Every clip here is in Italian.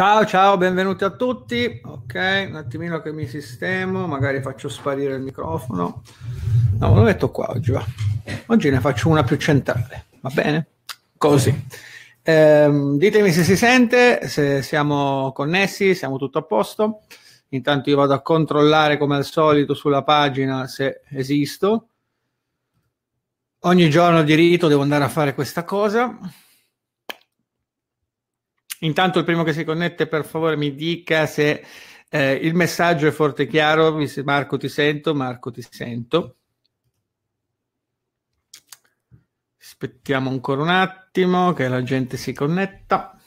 Ciao, ciao, benvenuti a tutti. Ok, un attimino che mi sistemo, magari faccio sparire il microfono. No, lo metto qua oggi, va. Oggi ne faccio una più centrale, va bene? Così. Ehm, ditemi se si sente, se siamo connessi, siamo tutto a posto. Intanto io vado a controllare come al solito sulla pagina se esisto. Ogni giorno di rito devo andare a fare questa cosa. Intanto il primo che si connette, per favore, mi dica se eh, il messaggio è forte e chiaro. Marco, ti sento. Marco, ti sento. Aspettiamo ancora un attimo che la gente si connetta.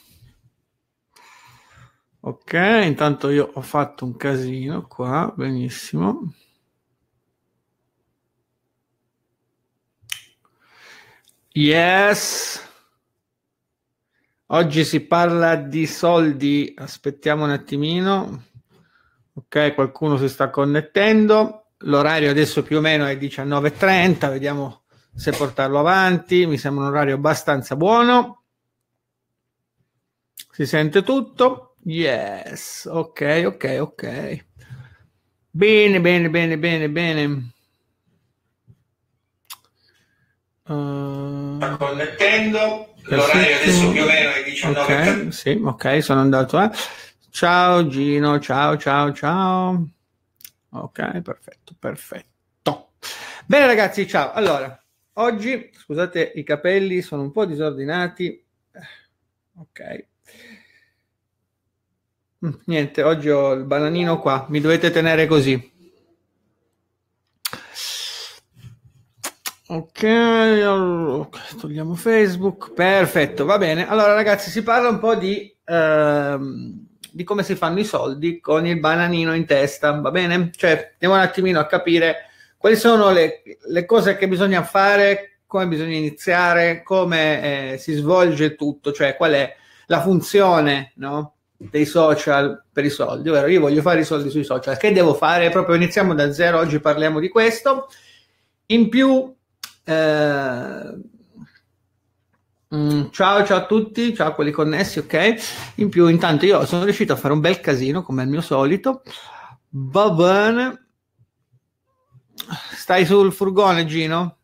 Ok, intanto io ho fatto un casino qua, benissimo. Yes. Oggi si parla di soldi, aspettiamo un attimino. Ok, qualcuno si sta connettendo. L'orario adesso più o meno è 19.30, vediamo se portarlo avanti. Mi sembra un orario abbastanza buono. Si sente tutto? Yes, ok, ok, ok. Bene, bene, bene, bene, bene. Uh... connettendo. L'orario adesso più o meno è 19. Okay, sì, ok, sono andato a... Eh. Ciao Gino, ciao, ciao, ciao. Ok, perfetto, perfetto. Bene ragazzi, ciao. Allora, oggi, scusate, i capelli sono un po' disordinati. Eh, ok. Mm, niente, oggi ho il bananino qua, mi dovete tenere così. Ok, ok, togliamo Facebook, perfetto, va bene. Allora ragazzi, si parla un po' di, ehm, di, come si fanno i soldi con il bananino in testa, va bene? Cioè, andiamo un attimino a capire quali sono le, le cose che bisogna fare, come bisogna iniziare, come eh, si svolge tutto, cioè qual è la funzione no? dei social per i soldi, ovvero io voglio fare i soldi sui social, che devo fare? Proprio iniziamo da zero, oggi parliamo di questo. In più eh, mm, ciao, ciao a tutti, ciao a quelli connessi, ok? In più, intanto io sono riuscito a fare un bel casino come al mio solito. Va bene. Stai sul furgone, Gino?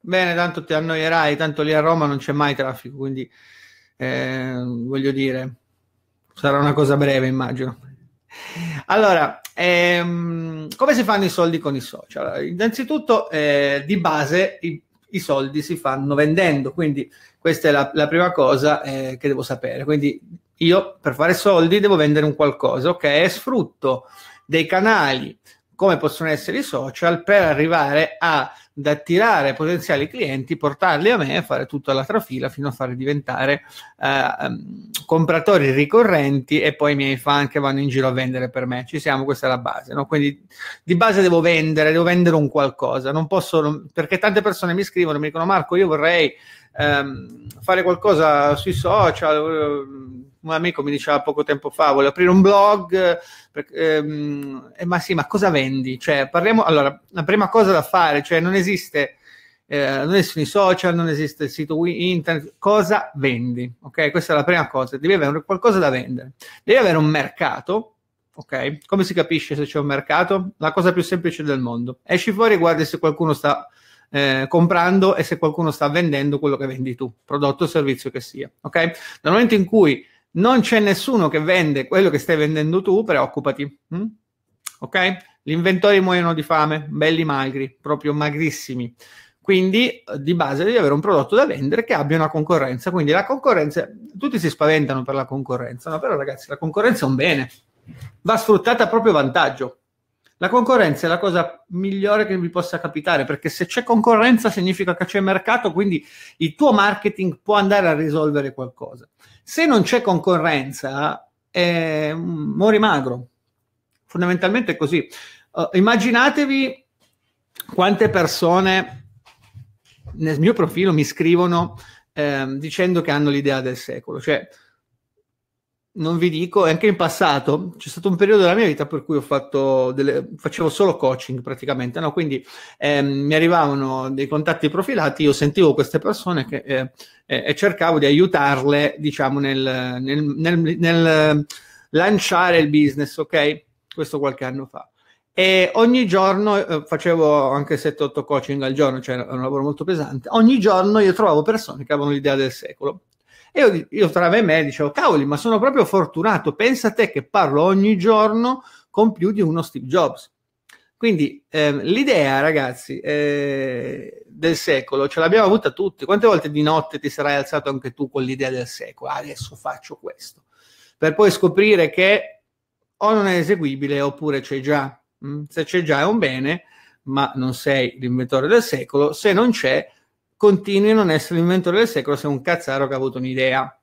Bene, tanto ti annoierai, tanto lì a Roma non c'è mai traffico, quindi eh, voglio dire, sarà una cosa breve, immagino. Allora, ehm, come si fanno i soldi con i social? Allora, innanzitutto, eh, di base, i, i, soldi si fanno vendendo, quindi questa è la, la prima cosa eh, che devo sapere. Quindi io per fare soldi devo vendere un qualcosa, ok? Sfrutto dei canali come possono essere i social per arrivare a da attirare potenziali clienti, portarli a me, e fare tutta la trafila fino a farli diventare eh, ehm, compratori ricorrenti e poi i miei fan che vanno in giro a vendere per me. Ci siamo, questa è la base. No? Quindi di base devo vendere, devo vendere un qualcosa, non posso, perché tante persone mi scrivono, mi dicono Marco, io vorrei ehm, fare qualcosa sui social. Eh, un amico mi diceva poco tempo fa: voglio aprire un blog, ehm, eh, ma sì, ma cosa vendi? Cioè, parliamo. Allora, la prima cosa da fare, cioè, non esiste. Eh, non esistono i social, non esiste il sito internet, cosa vendi? Ok, questa è la prima cosa, devi avere qualcosa da vendere, devi avere un mercato. Ok, come si capisce se c'è un mercato? La cosa più semplice del mondo. Esci fuori e guardi se qualcuno sta eh, comprando e se qualcuno sta vendendo quello che vendi tu, prodotto o servizio che sia. Ok? Dal momento in cui non c'è nessuno che vende quello che stai vendendo tu, preoccupati. Hm? Ok? Gli inventori muoiono di fame, belli magri, proprio magrissimi. Quindi eh, di base devi avere un prodotto da vendere che abbia una concorrenza. Quindi la concorrenza, tutti si spaventano per la concorrenza, no? però ragazzi la concorrenza è un bene, va sfruttata a proprio vantaggio. La concorrenza è la cosa migliore che vi possa capitare, perché se c'è concorrenza significa che c'è mercato, quindi il tuo marketing può andare a risolvere qualcosa. Se non c'è concorrenza, eh, mori magro. Fondamentalmente è così. Uh, immaginatevi quante persone nel mio profilo mi scrivono eh, dicendo che hanno l'idea del secolo. Cioè, non vi dico, e anche in passato c'è stato un periodo della mia vita per cui ho fatto delle, facevo solo coaching praticamente, no? quindi ehm, mi arrivavano dei contatti profilati, io sentivo queste persone che, eh, eh, e cercavo di aiutarle diciamo, nel, nel, nel, nel, lanciare il business, ok? Questo qualche anno fa. E ogni giorno eh, facevo anche 7-8 coaching al giorno, cioè era un lavoro molto pesante. Ogni giorno io trovavo persone che avevano l'idea del secolo e io, io tra me e me dicevo, cavoli, ma sono proprio fortunato, pensa a te che parlo ogni giorno con più di uno Steve Jobs. Quindi ehm, l'idea, ragazzi, eh, del secolo ce l'abbiamo avuta tutti. Quante volte di notte ti sarai alzato anche tu con l'idea del secolo? Ah, adesso faccio questo. Per poi scoprire che o non è eseguibile oppure c'è già. Mm, se c'è già è un bene, ma non sei l'inventore del secolo. Se non c'è, continui a non essere l'inventore del secolo sei un cazzaro che ha avuto un'idea.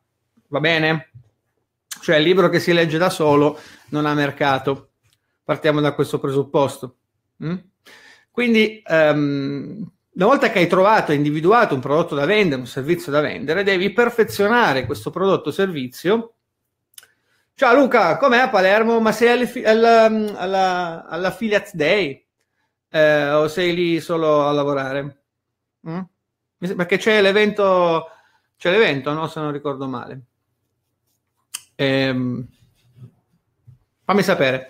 Va bene? Cioè il libro che si legge da solo non ha mercato. Partiamo da questo presupposto. Mm? Quindi, um, una volta che hai trovato e individuato un prodotto da vendere, un servizio da vendere, devi perfezionare questo prodotto o servizio. Ciao Luca, com'è a Palermo? Ma sei alle, alla, alla, alla Filiaz Day? Eh, o sei lì solo a lavorare? Mm? perché c'è l'evento, c'è l'evento, no? Se non ricordo male. Ehm, fammi sapere.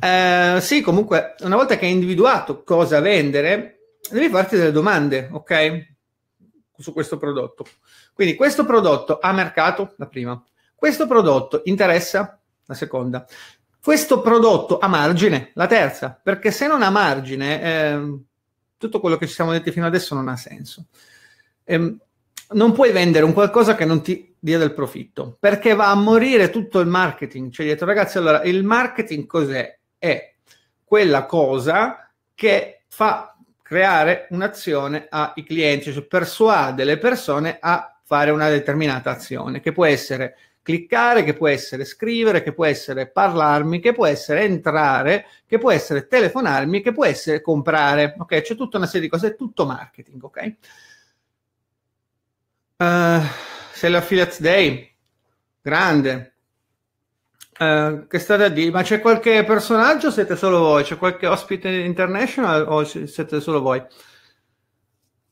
Eh, sì, comunque, una volta che hai individuato cosa vendere, devi farti delle domande, ok? Su questo prodotto. Quindi, questo prodotto ha mercato? La prima. Questo prodotto interessa? La seconda. Questo prodotto ha margine? La terza. Perché se non ha margine, eh, tutto quello che ci siamo detti fino adesso non ha senso ehm, non puoi vendere un qualcosa che non ti dia del profitto, perché va a morire tutto il marketing. Cioè, dietro, ragazzi, allora il marketing cos'è? È quella cosa che fa creare un'azione ai clienti, cioè persuade le persone a fare una determinata azione, che può essere cliccare, che può essere scrivere, che può essere parlarmi, che può essere entrare, che può essere telefonarmi, che può essere comprare. Ok, c'è tutta una serie di cose, è tutto marketing, ok? Uh, eh, sei l'affiliate day, grande. Uh, che state a dire? Ma c'è qualche personaggio o siete solo voi? C'è qualche ospite international o siete solo voi?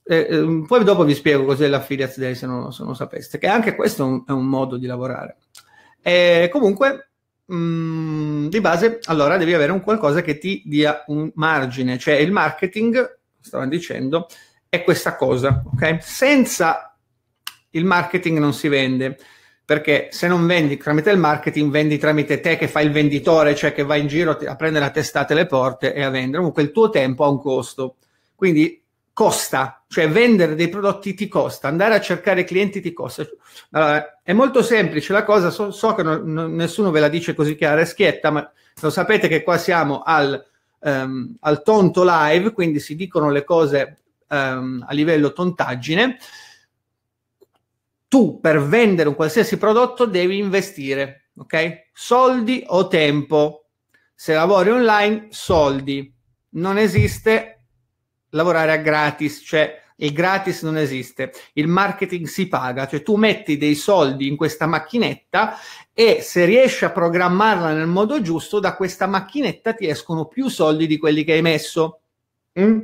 Eh, eh, poi dopo vi spiego cos'è l'affiliate day se non, se non sapeste, che anche questo è un, è un modo di lavorare. E eh, comunque, mh, mm, di base, allora devi avere un qualcosa che ti dia un margine, cioè il marketing, stavo dicendo, è questa cosa, ok? Senza il marketing non si vende perché se non vendi tramite il marketing, vendi tramite te che fai il venditore, cioè che vai in giro a prendere a testate le porte e a vendere. Comunque il tuo tempo ha un costo, quindi costa, cioè vendere dei prodotti ti costa, andare a cercare clienti ti costa. Allora, è molto semplice la cosa, so, so che no, no, nessuno ve la dice così chiara e schietta, ma lo sapete che qua siamo al, um, al tonto live, quindi si dicono le cose um, a livello tontaggine tu per vendere un qualsiasi prodotto devi investire, ok? Soldi o tempo. Se lavori online, soldi. Non esiste lavorare a gratis, cioè il gratis non esiste. Il marketing si paga, cioè tu metti dei soldi in questa macchinetta e se riesci a programmarla nel modo giusto, da questa macchinetta ti escono più soldi di quelli che hai messo. Mm?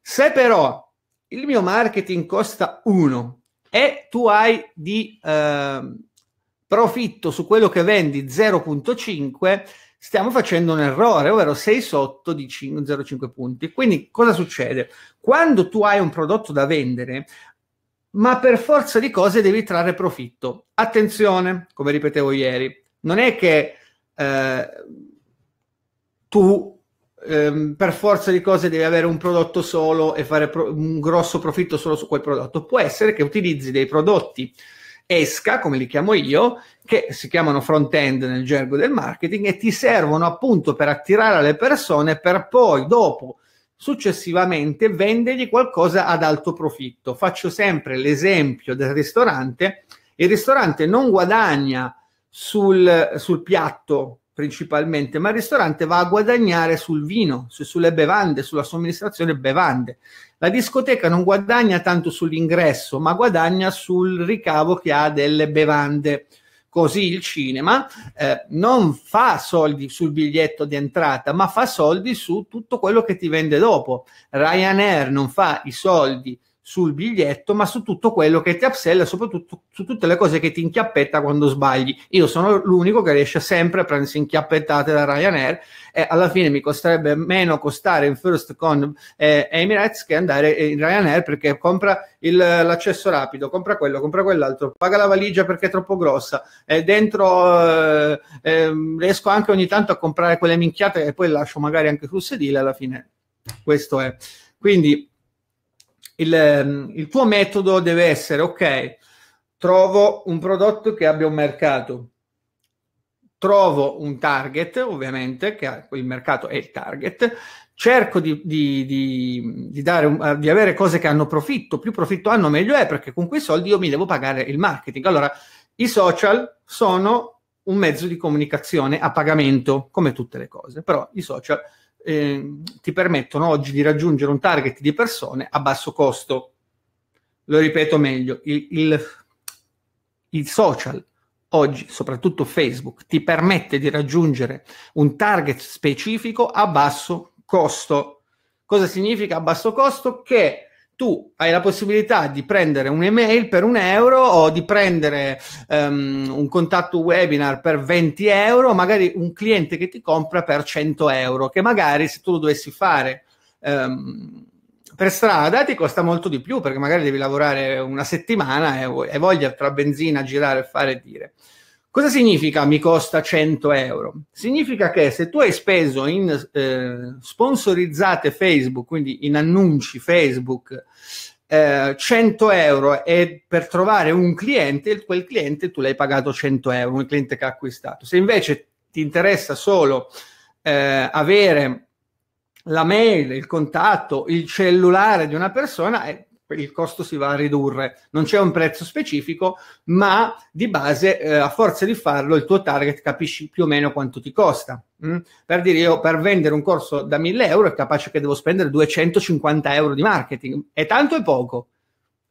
Se però il mio marketing costa 1 e tu hai di eh, profitto su quello che vendi 0.5, stiamo facendo un errore, ovvero sei sotto di 0,5 punti. Quindi cosa succede? Quando tu hai un prodotto da vendere, ma per forza di cose devi trarre profitto. Attenzione, come ripetevo ieri, non è che eh, tu ehm, per forza di cose devi avere un prodotto solo e fare pro- un grosso profitto solo su quel prodotto. Può essere che utilizzi dei prodotti esca, come li chiamo io, che si chiamano front end nel gergo del marketing e ti servono appunto per attirare le persone per poi dopo successivamente vendergli qualcosa ad alto profitto. Faccio sempre l'esempio del ristorante, il ristorante non guadagna sul, sul piatto principalmente, ma il ristorante va a guadagnare sul vino, sulle bevande, sulla somministrazione bevande. La discoteca non guadagna tanto sull'ingresso, ma guadagna sul ricavo che ha delle bevande. Così il cinema eh, non fa soldi sul biglietto di entrata, ma fa soldi su tutto quello che ti vende dopo. Ryanair non fa i soldi sul biglietto, ma su tutto quello che ti upsell, soprattutto su tutte le cose che ti inchiappetta quando sbagli. Io sono l'unico che riesce sempre a prendersi inchiappettate da Ryanair e alla fine mi costerebbe meno costare in First con eh, Emirates che andare in Ryanair perché compra il, l'accesso rapido, compra quello, compra quell'altro, paga la valigia perché è troppo grossa, e dentro eh, eh, riesco anche ogni tanto a comprare quelle minchiate e poi lascio magari anche sul sedile alla fine. Questo è. Quindi il, ehm, il tuo metodo deve essere, ok, trovo un prodotto che abbia un mercato, trovo un target, ovviamente, che il mercato è il target, cerco di, di, di, di, dare, di avere cose che hanno profitto, più profitto hanno meglio è, perché con quei soldi io mi devo pagare il marketing. Allora, i social sono un mezzo di comunicazione a pagamento, come tutte le cose, però i social eh, ti permettono oggi di raggiungere un target di persone a basso costo. Lo ripeto meglio, il, il, il social oggi, soprattutto Facebook, ti permette di raggiungere un target specifico a basso costo. Cosa significa a basso costo? Che tu hai la possibilità di prendere un'email per un euro o di prendere um, un contatto webinar per 20 euro, magari un cliente che ti compra per 100 euro, che magari se tu lo dovessi fare um, per strada ti costa molto di più perché magari devi lavorare una settimana e, e voglia tra benzina, girare, fare e dire. Cosa significa mi costa 100 euro? Significa che se tu hai speso in eh, sponsorizzate Facebook, quindi in annunci Facebook, eh, 100 euro e per trovare un cliente, quel cliente tu l'hai pagato 100 euro, un cliente che ha acquistato. Se invece ti interessa solo eh, avere la mail, il contatto, il cellulare di una persona, eh, il costo si va a ridurre. Non c'è un prezzo specifico, ma di base, eh, a forza di farlo, il tuo target capisci più o meno quanto ti costa. Mm? Per dire, io per vendere un corso da 1000 euro è capace che devo spendere 250 euro di marketing. è tanto e poco.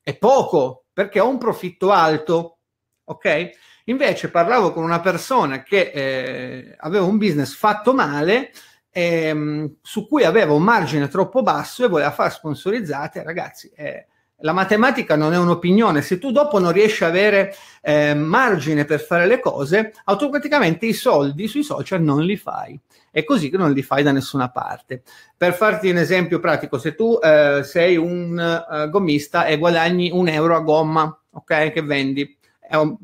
È poco, perché ho un profitto alto. Ok? Invece parlavo con una persona che eh, aveva un business fatto male ehm, su cui aveva un margine troppo basso e voleva far sponsorizzate, ragazzi. Eh, la matematica non è un'opinione, se tu dopo non riesci a avere eh, margine per fare le cose, automaticamente i soldi sui social non li fai. È così che non li fai da nessuna parte. Per farti un esempio pratico, se tu eh, sei un eh, gommista e guadagni un euro a gomma, ok, che vendi, un,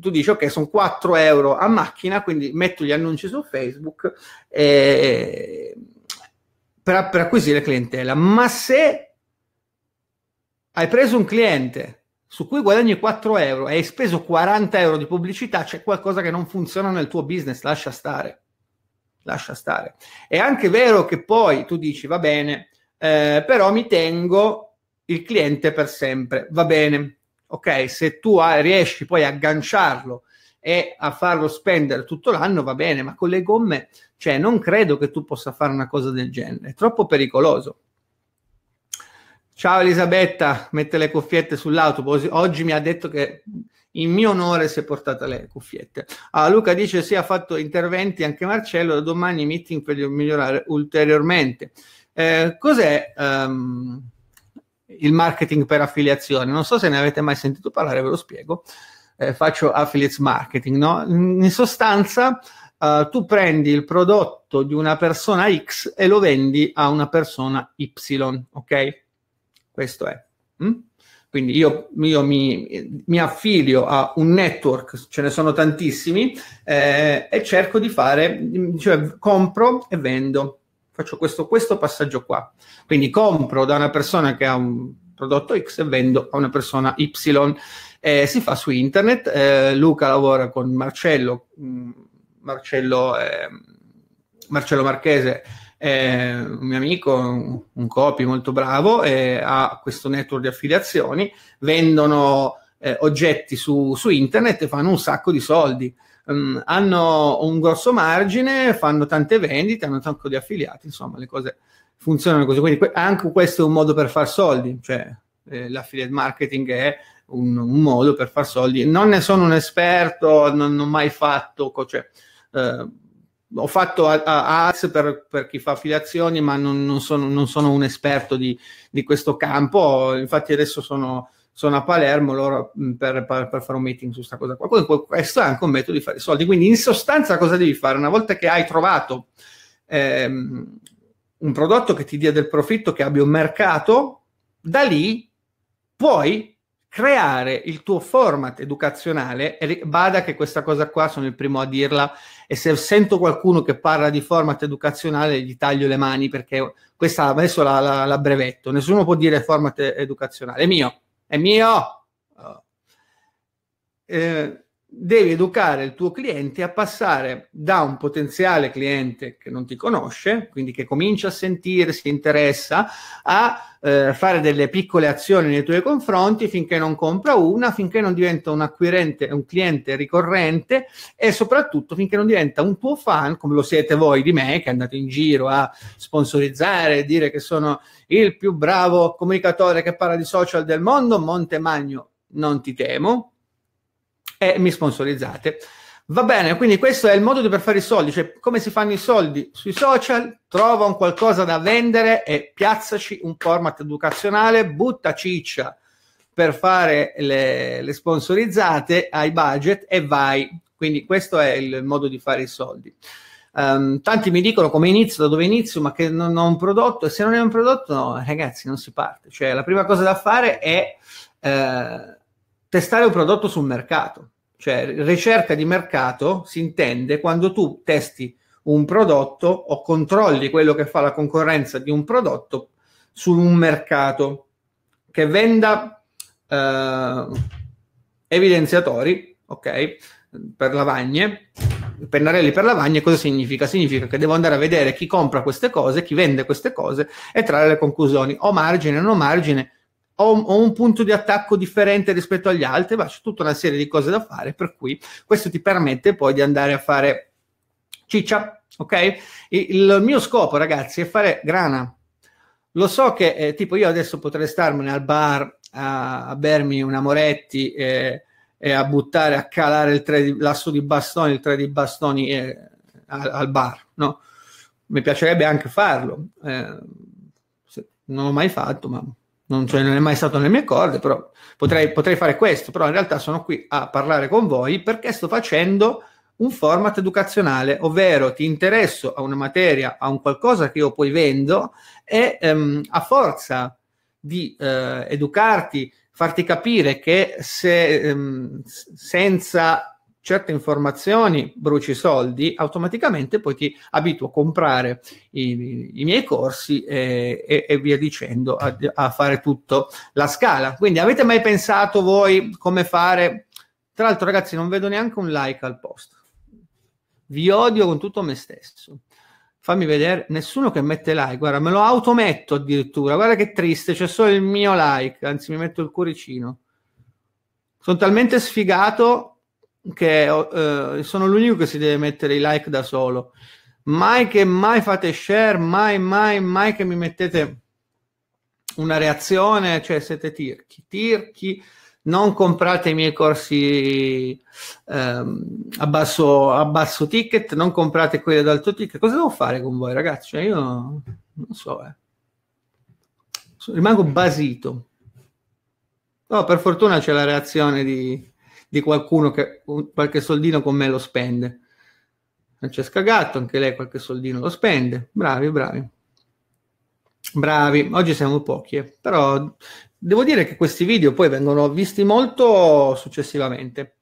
tu dici ok sono 4 euro a macchina quindi metto gli annunci su Facebook eh, per, per acquisire clientela ma se hai preso un cliente su cui guadagni 4 euro e hai speso 40 euro di pubblicità c'è qualcosa che non funziona nel tuo business lascia stare lascia stare è anche vero che poi tu dici va bene eh, però mi tengo il cliente per sempre va bene ok? Se tu riesci poi a agganciarlo e a farlo spendere tutto l'anno va bene, ma con le gomme, cioè, non credo che tu possa fare una cosa del genere, è troppo pericoloso. Ciao Elisabetta, mette le cuffiette sull'autobus. Oggi mi ha detto che in mio onore si è portata le cuffiette. Allora, ah, Luca dice sì, ha fatto interventi anche Marcello, da domani meeting per migliorare ulteriormente. Eh, cos'è? Um, il marketing per affiliazione. Non so se ne avete mai sentito parlare, ve lo spiego. Eh, faccio affiliates marketing, no? In sostanza, eh, tu prendi il prodotto di una persona X e lo vendi a una persona Y, ok? Questo è. Mm? Quindi io, io mi, mi, affilio a un network, ce ne sono tantissimi, eh, e cerco di fare, cioè compro e vendo faccio questo, questo passaggio qua. Quindi compro da una persona che ha un prodotto X e vendo a una persona Y. Eh, si fa su internet. Eh, Luca lavora con Marcello, mh, mm, Marcello, eh, Marcello Marchese, eh, un mio amico, un, un copy molto bravo, ha questo network di affiliazioni, vendono eh, oggetti su, su internet e fanno un sacco di soldi um, hanno un grosso margine, fanno tante vendite, hanno un sacco di affiliati, insomma le cose funzionano così. Quindi que- anche questo è un modo per far soldi, cioè eh, l'affiliate marketing è un, un, modo per far soldi. Non ne sono un esperto, non, non ho mai fatto, cioè, eh, ho fatto ads per, per, chi fa affiliazioni, ma non, non, sono, non sono, un esperto di, di, questo campo. Infatti adesso sono sono a Palermo loro mm, per, per, per fare un meeting su questa cosa qua. Poi questo è anche un metodo di fare soldi. Quindi in sostanza cosa devi fare? Una volta che hai trovato ehm, un prodotto che ti dia del profitto, che abbia un mercato, da lì puoi creare il tuo format educazionale e bada che questa cosa qua sono il primo a dirla e se sento qualcuno che parla di format educazionale gli taglio le mani perché questa adesso la, la, la brevetto nessuno può dire format educazionale mio è mio. Eh, devi educare il tuo cliente a passare da un potenziale cliente che non ti conosce, quindi che comincia a sentire, si interessa, a eh, fare delle piccole azioni nei tuoi confronti finché non compra una, finché non diventa un acquirente, un cliente ricorrente e soprattutto finché non diventa un tuo fan, come lo siete voi di me, che andate in giro a sponsorizzare, dire che sono il più bravo comunicatore che parla di social del mondo, Montemagno, non ti temo, e mi sponsorizzate. Va bene, quindi questo è il modo per fare i soldi, cioè come si fanno i soldi sui social, trova un qualcosa da vendere e piazzaci un format educazionale, butta ciccia per fare le, le sponsorizzate ai budget e vai. Quindi questo è il modo di fare i soldi. Um, tanti mi dicono come inizio, da dove inizio, ma che non ho un prodotto. E se non è un prodotto, no, ragazzi, non si parte. Cioè, la prima cosa da fare è eh, testare un prodotto sul mercato. Cioè, ricerca di mercato si intende quando tu testi un prodotto o controlli quello che fa la concorrenza di un prodotto su un mercato che venda eh, evidenziatori, ok, per lavagne, pennarelli per lavagne, cosa significa? Significa che devo andare a vedere chi compra queste cose, chi vende queste cose e trarre le conclusioni. o margine, o non margine, ho un, ho un, punto di attacco differente rispetto agli altri, ma c'è tutta una serie di cose da fare, per cui questo ti permette poi di andare a fare ciccia, ok? Il mio scopo, ragazzi, è fare grana. Lo so che, eh, tipo, io adesso potrei starmene al bar a, a bermi una Moretti eh, e a buttare, a calare il tre di, l'asso di bastoni, il tre di bastoni eh, al, al, bar, no? Mi piacerebbe anche farlo, eh, non l'ho mai fatto, ma non, cioè, non, è mai stato nelle mie corde, però potrei, potrei, fare questo, però in realtà sono qui a parlare con voi perché sto facendo un format educazionale, ovvero ti interesso a una materia, a un qualcosa che io poi vendo e ehm, a forza di eh, educarti, farti capire che se ehm, senza certe informazioni, bruci soldi, automaticamente poi ti abituo a comprare i, i miei corsi e, e, e via dicendo, a, a, fare tutto la scala. Quindi avete mai pensato voi come fare? Tra l'altro ragazzi non vedo neanche un like al post. Vi odio con tutto me stesso. Fammi vedere, nessuno che mette like, guarda, me lo autometto addirittura, guarda che triste, c'è solo il mio like, anzi mi metto il cuoricino. Sono talmente sfigato che oh, eh, sono l'unico che si deve mettere i like da solo. Mai che mai fate share, mai, mai, mai che mi mettete una reazione, cioè siete tirchi, tirchi. Non comprate i miei corsi ehm, a, basso, a, basso, ticket, non comprate quelli ad alto ticket. Cosa devo fare con voi, ragazzi? Cioè, io non so, eh. rimango basito. No, oh, per fortuna c'è la reazione di, di qualcuno che qualche soldino con me lo spende. Francesca Gatto, anche lei qualche soldino lo spende. Bravi, bravi. Bravi, oggi siamo pochi, eh. però devo dire che questi video poi vengono visti molto successivamente,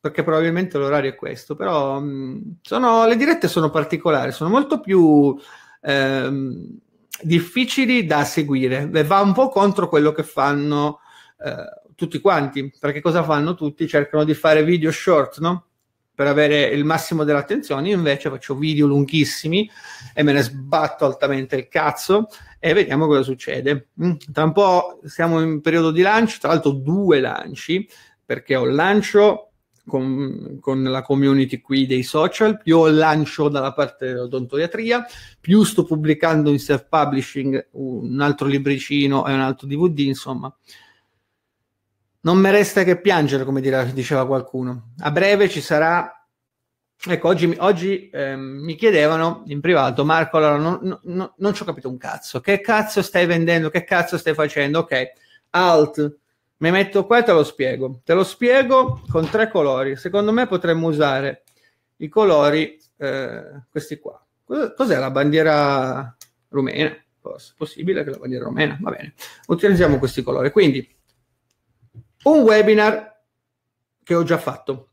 perché probabilmente l'orario è questo, però mm, sono, le dirette sono particolari, sono molto più ehm, difficili da seguire, va un po' contro quello che fanno eh, tutti quanti, perché cosa fanno tutti? Cercano di fare video short, no? Per avere il massimo dell'attenzione, io invece faccio video lunghissimi e me ne sbatto altamente il cazzo e vediamo cosa succede. Mm, tra un po' siamo in periodo di lancio, tra l'altro due lanci, perché ho il lancio con, con, la community qui dei social, più ho il lancio dalla parte dell'odontoiatria, più sto pubblicando in self-publishing un altro libricino e un altro DVD, insomma. Non mi resta che piangere, come diceva qualcuno. A breve ci sarà Ecco, oggi, oggi eh, mi chiedevano in privato, Marco, allora non, non, non ci ho capito un cazzo. Che cazzo stai vendendo? Che cazzo stai facendo? Ok, alt, mi metto qua e te lo spiego. Te lo spiego con tre colori. Secondo me potremmo usare i colori, eh, questi qua. Cos'è la bandiera rumena? Forse possibile che la bandiera rumena, va bene. Utilizziamo questi colori. Quindi un webinar che ho già fatto.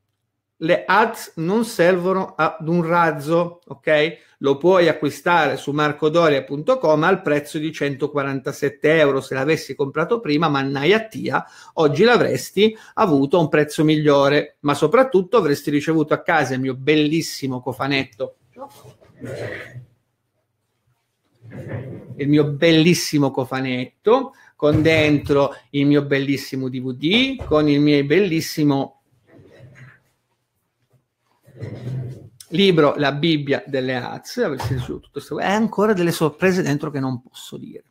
Le ads non servono ad un razzo, ok? Lo puoi acquistare su marcodoria.com al prezzo di 147 euro. Se l'avessi comprato prima, mannaia tia, oggi l'avresti avuto a un prezzo migliore, ma soprattutto avresti ricevuto a casa il mio bellissimo cofanetto. Il mio bellissimo cofanetto, con dentro il mio bellissimo DVD, con il mio bellissimo libro La Bibbia delle tutto questo. è ancora delle sorprese dentro che non posso dire.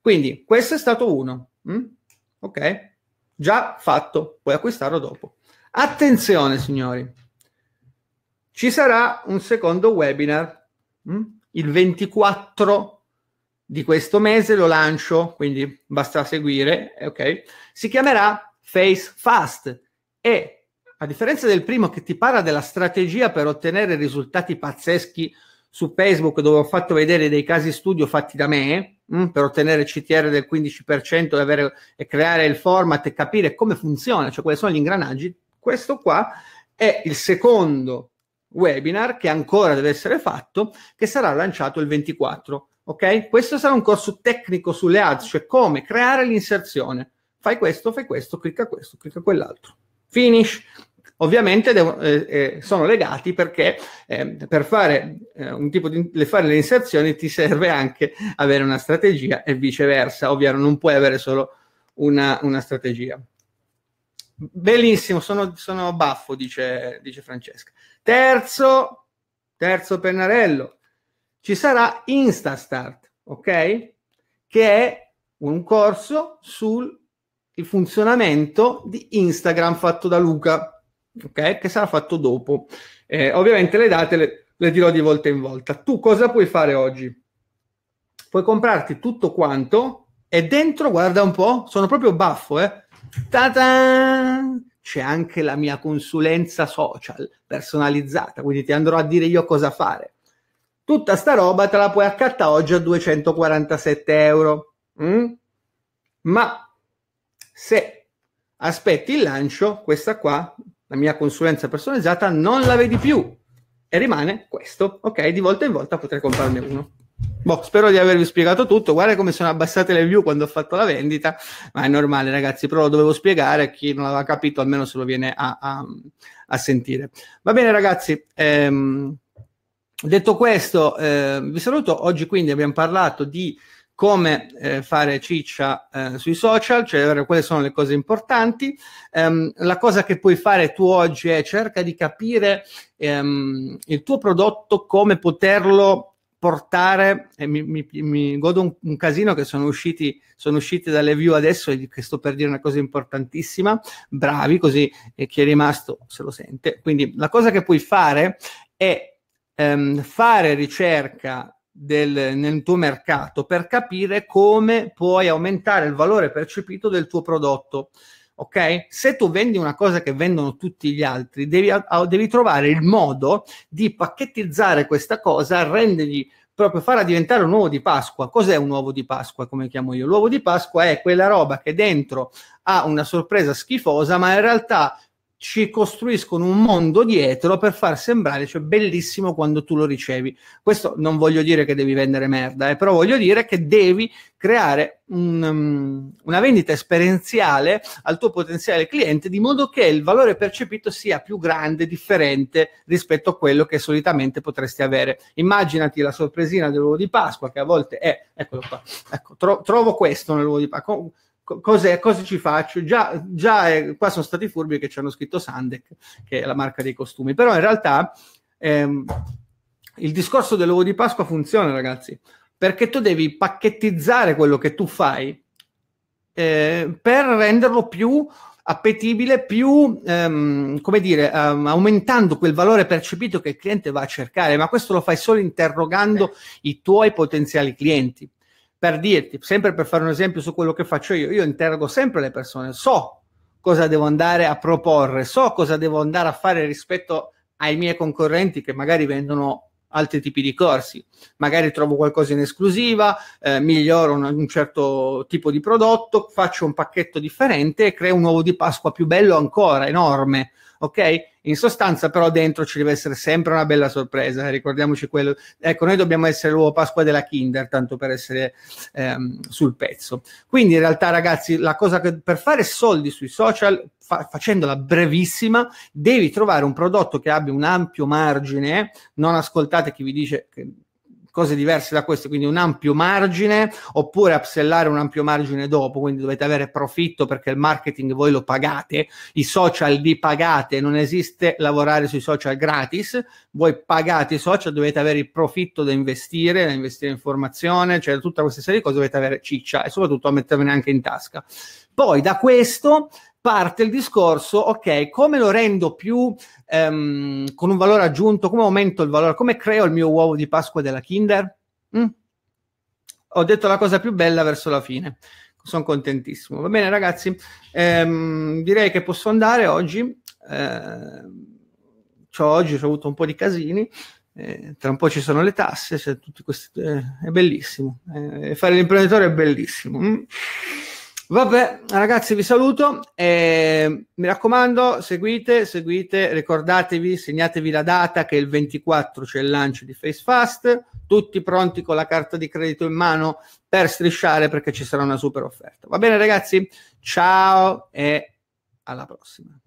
Quindi questo è stato uno, mm? ok? Già fatto, puoi acquistarlo dopo. Attenzione signori, ci sarà un secondo webinar mm? il 24 di questo mese lo lancio, quindi basta seguire, eh, ok? Si chiamerà Face Fast e a differenza del primo che ti parla della strategia per ottenere risultati pazzeschi su Facebook dove ho fatto vedere dei casi studio fatti da me mh, mm, per ottenere CTR del 15% e, avere, e creare il format e capire come funziona, cioè quali sono gli ingranaggi, questo qua è il secondo webinar che ancora deve essere fatto, che sarà lanciato il 24 Ok? Questo sarà un corso tecnico sulle ads, cioè come creare l'inserzione. Fai questo, fai questo, clicca questo, clicca quell'altro. Finish. Ovviamente devo, eh, eh, sono legati perché eh, per fare, eh, un tipo di, fare le inserzioni ti serve anche avere una strategia e viceversa, ovvero non puoi avere solo una, una strategia. Bellissimo, sono, sono baffo, dice, dice Francesca. Terzo, terzo pennarello, ci sarà Instastart, ok? Che è un corso sul funzionamento di Instagram fatto da Luca, ok? Che sarà fatto dopo. Eh, ovviamente le date le, le dirò di volta in volta. Tu cosa puoi fare oggi? Puoi comprarti tutto quanto e dentro, guarda un po', sono proprio baffo, eh? Ta-da! C'è anche la mia consulenza social personalizzata, quindi ti andrò a dire io cosa fare. Tutta sta roba te la puoi accattare oggi a 247 euro. Mm? Ma se aspetti il lancio, questa qua, la mia consulenza personalizzata, non la vedi più e rimane questo. Ok, di volta in volta potrei comprarne uno. Boh, spero di avervi spiegato tutto. Guarda come sono abbassate le view quando ho fatto la vendita, ma è normale, ragazzi. Però lo dovevo spiegare. a Chi non l'aveva capito, almeno se lo viene a, a, a sentire. Va bene, ragazzi. Ehm Detto questo, eh, vi saluto. Oggi quindi abbiamo parlato di come eh, fare ciccia eh, sui social, cioè quali sono le cose importanti. Um, la cosa che puoi fare tu oggi è cerca di capire um, il tuo prodotto, come poterlo portare, eh, mi, mi, mi, godo un, un, casino che sono usciti, sono usciti dalle view adesso e che sto per dire una cosa importantissima, bravi così eh, chi è rimasto se lo sente. Quindi la cosa che puoi fare è ehm, fare ricerca del, nel tuo mercato per capire come puoi aumentare il valore percepito del tuo prodotto. Ok? Se tu vendi una cosa che vendono tutti gli altri, devi, devi trovare il modo di pacchettizzare questa cosa, rendergli proprio farla diventare un uovo di Pasqua. Cos'è un uovo di Pasqua, come chiamo io? L'uovo di Pasqua è quella roba che dentro ha una sorpresa schifosa, ma in realtà ci costruiscono un mondo dietro per far sembrare cioè, bellissimo quando tu lo ricevi. Questo non voglio dire che devi vendere merda, eh, però voglio dire che devi creare un, um, una vendita esperienziale al tuo potenziale cliente di modo che il valore percepito sia più grande, differente rispetto a quello che solitamente potresti avere. Immaginati la sorpresina dell'uovo di Pasqua che a volte è, eccolo qua, ecco, tro- trovo questo nell'uovo di Pasqua Cos'è, cosa ci faccio? Già, già eh, qua sono stati furbi che ci hanno scritto Sandek, che è la marca dei costumi, però in realtà ehm, il discorso dell'uovo di Pasqua funziona, ragazzi, perché tu devi pacchettizzare quello che tu fai eh, per renderlo più appetibile, più, ehm, come dire, ehm, aumentando quel valore percepito che il cliente va a cercare, ma questo lo fai solo interrogando i tuoi potenziali clienti per dirti, sempre per fare un esempio su quello che faccio io, io interrogo sempre le persone, so cosa devo andare a proporre, so cosa devo andare a fare rispetto ai miei concorrenti che magari vendono altri tipi di corsi, magari trovo qualcosa in esclusiva, eh, miglioro un, un, certo tipo di prodotto, faccio un pacchetto differente e creo un uovo di Pasqua più bello ancora, enorme, ok? In sostanza, però, dentro ci deve essere sempre una bella sorpresa, ricordiamoci quello. Ecco, noi dobbiamo essere l'uovo Pasqua della Kinder, tanto per essere ehm, sul pezzo. Quindi, in realtà, ragazzi, la cosa che per fare soldi sui social, fa- facendola brevissima, devi trovare un prodotto che abbia un ampio margine. Non ascoltate chi vi dice che cose diverse da queste, quindi un ampio margine, oppure upsellare un ampio margine dopo, quindi dovete avere profitto perché il marketing voi lo pagate, i social vi pagate, non esiste lavorare sui social gratis, voi pagate i social, dovete avere il profitto da investire, da investire in formazione, cioè tutta questa serie di cose dovete avere ciccia e soprattutto a metterne anche in tasca. Poi da questo parte il discorso, ok, come lo rendo più ehm, con un valore aggiunto, come aumento il valore, come creo il mio uovo di Pasqua della Kinder? Mm? Ho detto la cosa più bella verso la fine, sono contentissimo. Va bene ragazzi, ehm, direi che posso andare oggi, eh, oggi ho avuto un po' di casini, eh, tra un po' ci sono le tasse, questi, eh, è bellissimo, eh, fare l'imprenditore è bellissimo. Mm? Vabbè, ragazzi, vi saluto. Eh, mi raccomando, seguite, seguite, ricordatevi, segnatevi la data che il 24 c'è il lancio di FaceFast. Tutti pronti con la carta di credito in mano per strisciare perché ci sarà una super offerta. Va bene, ragazzi? Ciao e alla prossima.